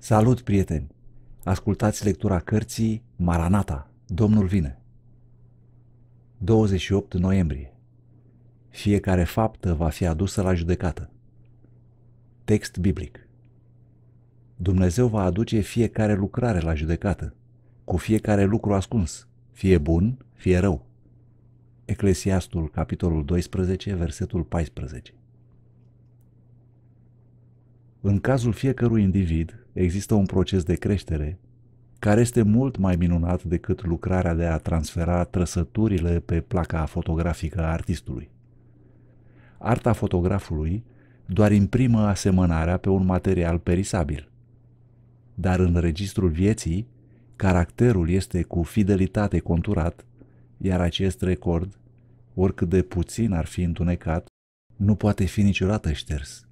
Salut, prieteni! Ascultați lectura cărții Maranata, Domnul vine. 28 noiembrie. Fiecare faptă va fi adusă la judecată. Text biblic. Dumnezeu va aduce fiecare lucrare la judecată, cu fiecare lucru ascuns, fie bun, fie rău. Eclesiastul, capitolul 12, versetul 14. În cazul fiecărui individ există un proces de creștere care este mult mai minunat decât lucrarea de a transfera trăsăturile pe placa fotografică a artistului. Arta fotografului doar imprimă asemănarea pe un material perisabil. Dar în registrul vieții, caracterul este cu fidelitate conturat, iar acest record, oricât de puțin ar fi întunecat, nu poate fi niciodată șters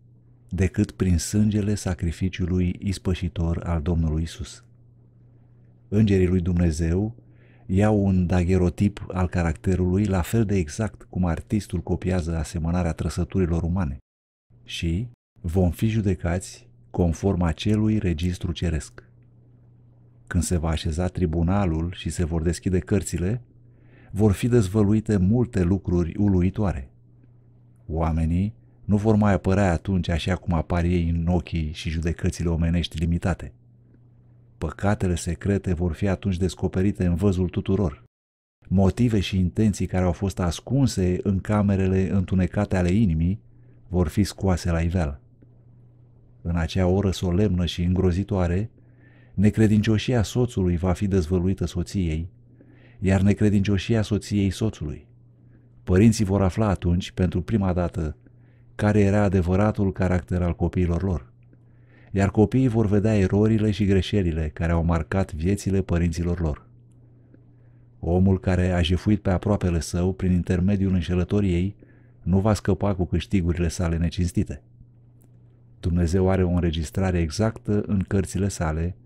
decât prin sângele sacrificiului ispășitor al Domnului Isus. Îngerii lui Dumnezeu iau un dagherotip al caracterului la fel de exact cum artistul copiază asemănarea trăsăturilor umane și vom fi judecați conform acelui registru ceresc. Când se va așeza tribunalul și se vor deschide cărțile, vor fi dezvăluite multe lucruri uluitoare. Oamenii nu vor mai apărea atunci așa cum apar ei în ochii și judecățile omenești limitate. Păcatele secrete vor fi atunci descoperite în văzul tuturor. Motive și intenții care au fost ascunse în camerele întunecate ale inimii vor fi scoase la iveală. În acea oră solemnă și îngrozitoare, necredincioșia soțului va fi dezvăluită soției, iar necredincioșia soției soțului. Părinții vor afla atunci, pentru prima dată, care era adevăratul caracter al copiilor lor. Iar copiii vor vedea erorile și greșelile care au marcat viețile părinților lor. Omul care a jefuit pe aproapele său prin intermediul înșelătoriei nu va scăpa cu câștigurile sale necinstite. Dumnezeu are o înregistrare exactă în cărțile sale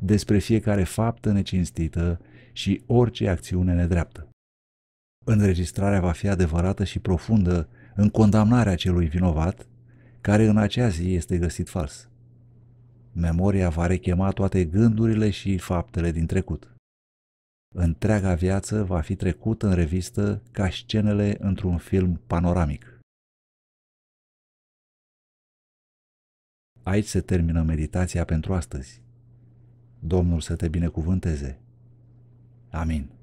despre fiecare faptă necinstită și orice acțiune nedreaptă. Înregistrarea va fi adevărată și profundă în condamnarea celui vinovat, care în acea zi este găsit fals. Memoria va rechema toate gândurile și faptele din trecut. Întreaga viață va fi trecută în revistă ca scenele într-un film panoramic. Aici se termină meditația pentru astăzi. Domnul să te binecuvânteze. Amin.